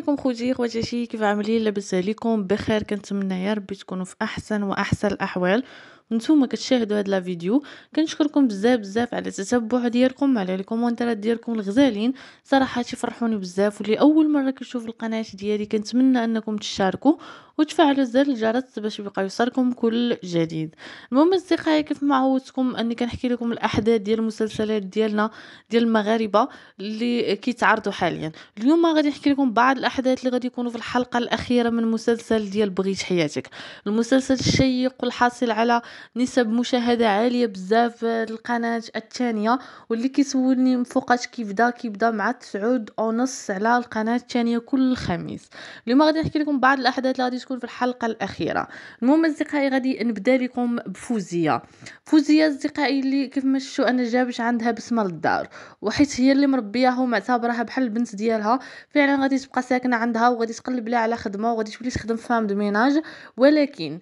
عليكم خوتي خواتاتي كيف عاملين لاباس عليكم بخير كنتمنى يا ربي تكونوا في احسن واحسن الاحوال وانتم كتشاهدوا هاد لا فيديو كنشكركم بزاف بزاف على التتبع ديالكم على لي كومونتيرات ديالكم الغزالين صراحه تفرحوني بزاف واللي اول مره كنشوف القناه ديالي كنتمنى انكم تشاركوا وتفعلوا زر الجرس باش يبقى يوصلكم كل جديد المهم اصدقائي كيف ما عودتكم اني كنحكي لكم الاحداث ديال المسلسلات ديالنا ديال المغاربه اللي كيتعرضوا حاليا اليوم غادي نحكي لكم بعض الاحداث اللي غادي يكونوا في الحلقه الاخيره من مسلسل ديال بغيت حياتك المسلسل الشيق والحاصل على نسب مشاهده عاليه بزاف القناه الثانيه واللي كيسولني من فوقاش كيبدا كيبدا مع تسعود ونص على القناه الثانيه كل خميس اليوم غادي نحكي لكم بعض الاحداث اللي غادي تكون في الحلقه الاخيره المهم اصدقائي غادي نبدا لكم بفوزيه فوزيه اصدقائي اللي كيف ما شفتوا انا جابش عندها بسمه للدار وحيت هي اللي مربياها ومعتبرها بحال البنت ديالها فعلا غادي تبقى ساكنه عندها وغادي تقلب لها على خدمه وغادي تولي تخدم فام دو ميناج ولكن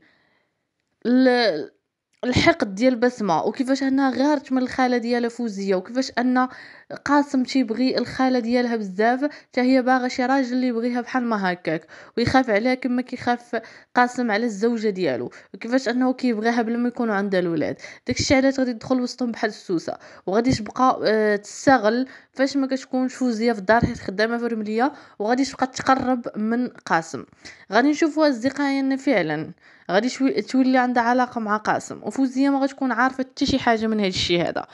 الحقد ديال بسمه وكيفاش انها غارت من الخاله ديالها فوزيه وكيفاش ان قاسم تيبغي الخاله ديالها بزاف حتى هي باغا شي راجل اللي يبغيها بحال ما هكاك ويخاف عليها كما كيخاف قاسم على الزوجه ديالو وكيفاش انه كيبغيها بلا ما يكونوا عندها الولاد داكشي علاش غادي تدخل وسطهم بحال السوسه وغادي تبقى آه، تستغل فاش ما كتكونش فوزيه في الدار حيت خدامه في رمليه وغادي تبقى تقرب من قاسم غادي نشوفوا اصدقائنا فعلا غادي تولي عندها علاقه مع قاسم وفوزيه ما غتكون عارفه حتى شي حاجه من هذا الشيء هذا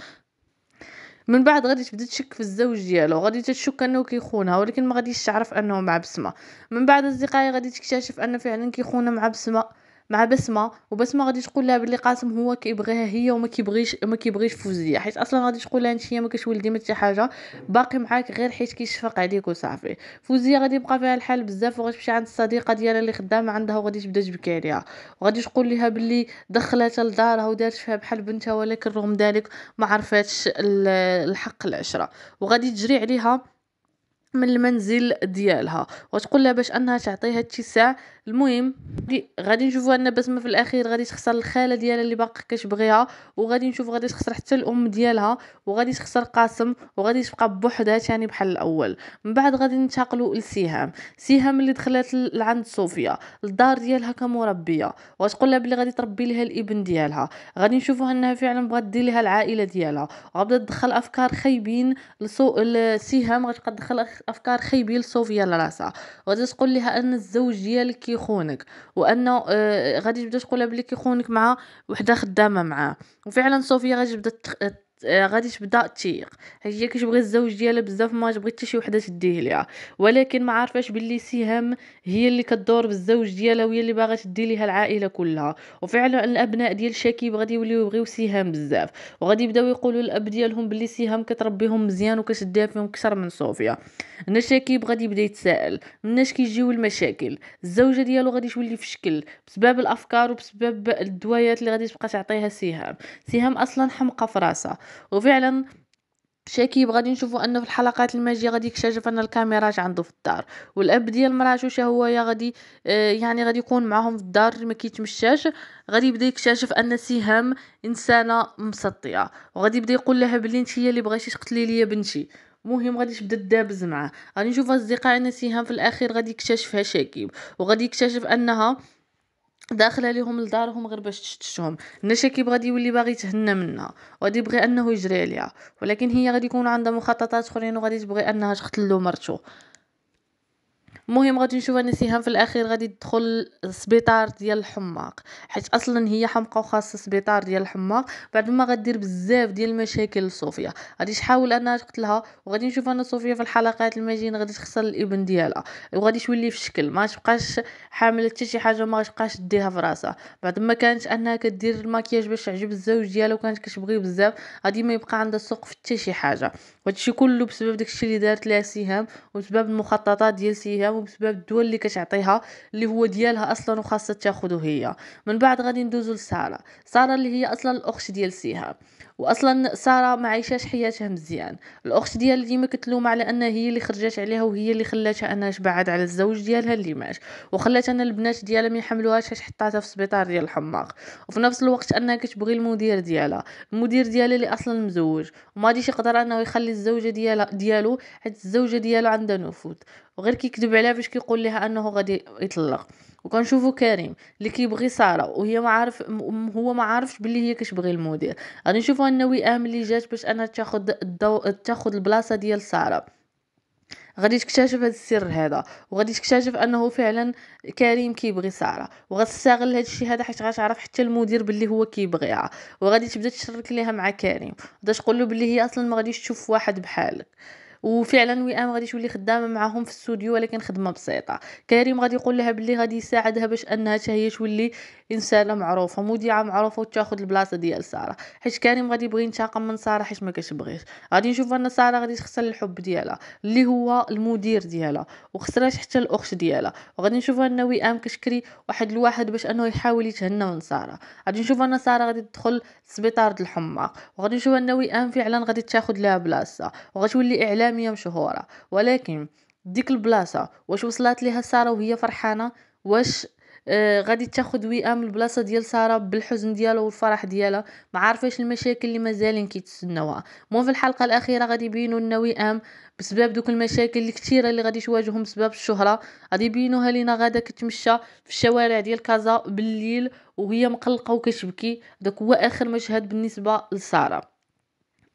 من بعد غادي تبدا تشك في الزوج ديالو غادي تشك انه كيخونها ولكن ما غاديش تعرف انه مع بسمه من بعد اصدقائي غادي تكتشف ان فعلا كيخونها مع بسمه مع بسمه وبسمه غادي تقول لها بلي قاسم هو كيبغيها هي وما كيبغيش ما كيبغيش فوزيه حيت اصلا غادي تقول لها انت ما كتولدي ما حتى حاجه باقي معاك غير حيت كيشفق عليك وصافي فوزيه غادي يبقى فيها الحال بزاف وغتمشي عند الصديقه ديالها اللي خدامه عندها وغادي تبدا تبكي عليها وغادي تقول لها بلي دخلتها لدارها ودارت فيها بحال بنتها ولكن رغم ذلك ما عرفاتش الحق العشره وغادي تجري عليها من المنزل ديالها وتقول لها باش انها تعطيها اتساع المهم غادي نشوفوا ان بسمه في الاخير غادي تخسر الخاله ديالها اللي باقا كتبغيها وغادي نشوف غادي تخسر حتى الام ديالها وغادي تخسر قاسم وغادي تبقى بوحدها ثاني بحال الاول من بعد غادي ننتقلوا لسهام سهام اللي دخلت لعند صوفيا الدار ديالها كمربيه وتقول لها بلي غادي تربي لها الابن ديالها غادي نشوفوا انها فعلا بغات دير لها العائله ديالها وغادي تدخل افكار خايبين لسهام غتبقى تدخل افكار خايبه لصوفيا لراسها وغادي تقول لها ان الزوج ديالك كيخونك وانه آه، غادي تبدا تقولها بلي كيخونك مع وحده خدامه معاه وفعلا صوفيا غادي تبدا آه، غادي تبدا تيق حيت هي كتبغي الزوج ديالها بزاف ما تبغي حتى شي وحده تديه ليها ولكن ما عارفاش باللي سهام هي اللي كدور بالزوج ديالها وهي اللي باغا تدي ليها العائله كلها وفعلا الابناء ديال شاكيب غادي يوليو يبغيو سهام بزاف وغادي يبداو يقولوا الاب ديالهم باللي سهام كتربيهم مزيان وكتديها فيهم اكثر من صوفيا هنا شاكيب غادي يبدا يتساءل مناش كيجيو المشاكل الزوجه ديالو غادي تولي في شكل بسبب الافكار وبسبب الدوايات اللي غادي تبقى تعطيها سهام سهام اصلا حمقه في راسها وفعلا شاكيب غادي نشوفوا انه في الحلقات الماجيه غادي يكتشف ان الكاميرات عنده في الدار والاب ديال هو يا غادي آه، يعني غادي يكون معاهم في الدار ما كيتمشاش غادي يبدا يكتشف ان سهام انسانه مسطيه وغادي يبدا يقول لها بلي انت هي اللي بغيتي تقتلي لي بنتي مهم غادي تبدا تدابز معاه غادي نشوف اصدقائنا ان سهام في الاخير غادي يكتشفها شكيب وغادي يكتشف انها داخله ليهم لدارهم غير باش تشتشهم النشا كي غادي يولي باغي تهنى منها وغادي يبغي انه يجري عليها ولكن هي غادي يكون عندها مخططات اخرين وغادي تبغي انها تقتل له المهم غادي نشوف ان سهام في الاخير غادي تدخل السبيطار ديال الحماق حيت اصلا هي حمقى وخاصه السبيطار ديال الحماق بعد ما غدير بزاف ديال المشاكل لصوفيا غادي تحاول انها تقتلها وغادي نشوف انا صوفيا في الحلقات الماجين غادي تخسر الابن ديالها وغادي تولي في شكل ما تبقاش حامله حتى شي حاجه وما تبقاش ديها في راسها بعد ما كانت انها كدير الماكياج باش تعجب الزوج ديالها وكانت كتبغيه بزاف غادي ما يبقى عندها السوق في حتى شي حاجه وهادشي كله بسبب داكشي اللي دارت لها سهام وبسبب المخططات ديال سهام قدامه بسبب الدواء اللي كتعطيها اللي هو ديالها اصلا وخاصه تاخده هي من بعد غادي ندوزو لساره ساره اللي هي اصلا الاخت ديال سيها واصلا ساره ما عايشاش حياتها مزيان الاخت ديالها ديما كتلوم على انها هي اللي خرجات عليها وهي اللي خلاتها انها تبعد على الزوج ديالها اللي مات وخلات ان البنات ديالها من حملوهاش حتى حطاتها في السبيطار ديال الحماق وفي نفس الوقت انها كتبغي المدير ديالها المدير ديالها اللي اصلا مزوج وما غاديش يقدر انه يخلي الزوجه ديالها ديالو حيت الزوجه ديالو عندها نفوذ وغير كيكذب عليها باش كيقول لها انه غادي يطلق وكنشوفو كريم اللي كيبغي ساره وهي ما عارف هو ما عارفش باللي هي كتبغي المدير غادي نشوفو ان وئام اللي جات باش انها تاخذ الدو... تاخذ البلاصه ديال ساره غادي تكتشف هذا السر هذا وغادي تكتشف انه فعلا كريم كيبغي ساره وغتستغل هذا الشيء هذا حيت غتعرف حتى المدير باللي هو كيبغيها وغادي تبدا تشرك ليها مع كريم باش تقول له باللي هي اصلا ما غاديش تشوف واحد بحالك وفعلا وئام غادي تولي خدامه معاهم في الاستوديو ولكن خدمه بسيطه كريم غادي يقول لها بلي غادي يساعدها باش انها هي تولي انسانه معروفه مذيعه معروفه وتاخذ البلاصه ديال ساره حيت كريم غادي يبغي ينتقم من ساره حيت ما كتبغيش غادي نشوف ان ساره غادي تخسر الحب ديالها اللي هو المدير ديالها وخسرات حتى الاخت ديالها وغادي نشوف ان وئام كشكري واحد الواحد باش انه يحاول يتهنى من ساره غادي نشوف ان ساره غادي تدخل لسبيطار الحماق وغادي نشوف ان وئام فعلا غادي تاخذ لها بلاصه وغتولي اعلام عالمية مشهوره ولكن ديك البلاصة واش وصلت ليها سارة وهي فرحانة واش آه غادي تاخد وئام البلاصه ديال ساره بالحزن ديالها والفرح ديالها ما عارفاش المشاكل اللي مازالين كيتسناوها مو في الحلقه الاخيره غادي يبينوا لنا وئام بسبب دوك المشاكل الكثيره اللي غادي تواجههم بسبب الشهره غادي يبينوها لينا غادا كتمشى في الشوارع ديال كازا بالليل وهي مقلقه وكتبكي داك هو اخر مشهد بالنسبه لساره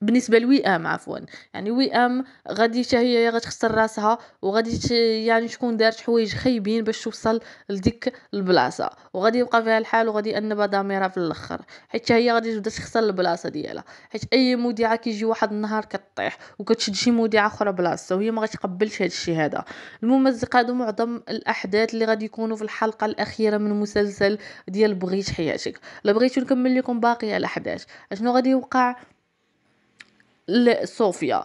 بالنسبه ام عفوا يعني ام غادي حتى هي غتخسر راسها وغادي يعني تكون دارت حوايج خايبين باش توصل لديك البلاصه وغادي يبقى فيها الحال وغادي انبها ضميرها في الاخر حيت هي غادي تبدا تخسر البلاصه ديالها حيت اي مذيعه كيجي واحد النهار كطيح وكتشد شي مذيعه اخرى بلاصتها وهي ما غتقبلش هذا الشيء هذا الممزق هادو معظم الاحداث اللي غادي يكونوا في الحلقه الاخيره من مسلسل ديال بغيت حياتك لا بغيتو نكمل لكم باقي الاحداث اشنو غادي يوقع لصوفيا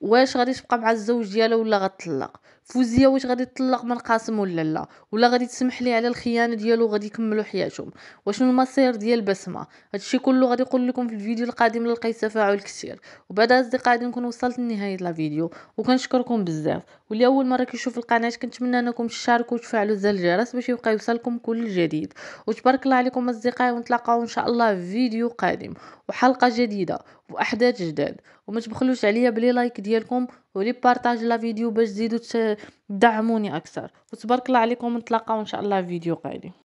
واش غادي تبقى مع الزوج ديالها ولا غتطلق فوزيه واش غادي تطلق من قاسم ولا لا ولا غادي تسمح ليه على الخيانه ديالو وغادي يكملوا حياتهم واشنو المصير ديال بسمه هادشي كله غادي نقول لكم في الفيديو القادم اللي لقيت تفاعل كثير وبعد اصدقائي غادي نكون وصلت لنهايه الفيديو وكنشكركم بزاف واللي اول مره كيشوف القناه كنتمنى انكم تشاركوا وتفعلوا زر الجرس باش يبقى يوصلكم كل جديد وتبارك الله عليكم اصدقائي ونتلاقاو ان شاء الله في فيديو قادم وحلقه جديده واحداث جداد وما تبخلوش عليا بلي لايك ديالكم ولي بارطاج لا فيديو باش تزيدوا تدعموني اكثر وتبارك الله عليكم نتلاقاو ان شاء الله فيديو قادم